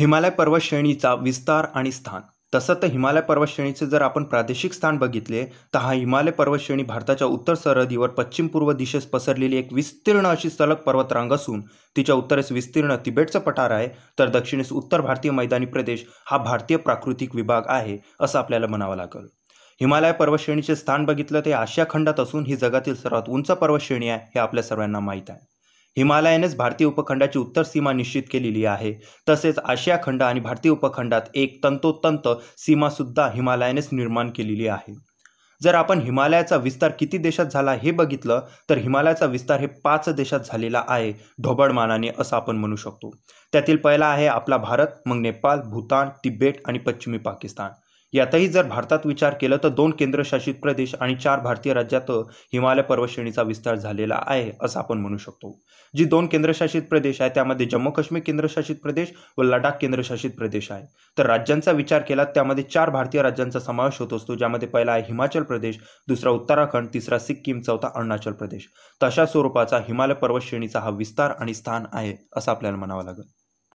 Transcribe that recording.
हिमालय पर्वत श्रेणीचा विस्तार आणि स्थान तसं तर हिमालय पर्वत श्रेणीचे जर आपण प्रादेशिक स्थान बघितले तर हा हिमालय पर्वत श्रेणी भारताच्या उत्तर सरहदीवर पश्चिम पूर्व दिशेस पसरलेली एक विस्तीर्ण अशी सलग पर्वतरांग असून तिच्या उत्तरेस विस्तीर्ण तिबेटचं पठार आहे तर दक्षिणेस उत्तर भारतीय मैदानी प्रदेश हा भारतीय प्राकृतिक विभाग आहे असं आपल्याला म्हणावं लागेल हिमालय पर्वतश्रेणीचे स्थान बघितलं ते आशिया खंडात असून ही जगातील सर्वात उंच पर्वतश्रेणी आहे हे आपल्या सर्वांना माहीत आहे हिमालयानेच भारतीय उपखंडाची उत्तर सीमा निश्चित केलेली आहे तसेच आशिया खंड आणि भारतीय उपखंडात एक तंतोतंत सीमा सुद्धा हिमालयानेच निर्माण केलेली आहे जर आपण हिमालयाचा विस्तार किती देशात झाला हे बघितलं तर हिमालयाचा विस्तार हे पाच देशात झालेला आहे ढोबळमानाने असं आपण म्हणू शकतो त्यातील पहिला आहे आपला भारत मग नेपाळ भूतान तिबेट आणि पश्चिमी पाकिस्तान यातही जर भारतात विचार केला तर दोन केंद्रशासित प्रदेश आणि चार भारतीय राज्यात हिमालय पर्वतश्रेणीचा विस्तार झालेला आहे असं आपण म्हणू शकतो जी दोन केंद्रशासित प्रदेश आहे त्यामध्ये जम्मू काश्मीर केंद्रशासित प्रदेश व लडाख केंद्रशासित प्रदेश आहे तर राज्यांचा विचार केला त्यामध्ये चार भारतीय राज्यांचा समावेश होत असतो ज्यामध्ये पहिला आहे हिमाचल प्रदेश दुसरा उत्तराखंड तिसरा सिक्कीम चौथा अरुणाचल प्रदेश तशा स्वरूपाचा हिमालय श्रेणीचा हा विस्तार आणि स्थान आहे असं आपल्याला म्हणावं लागेल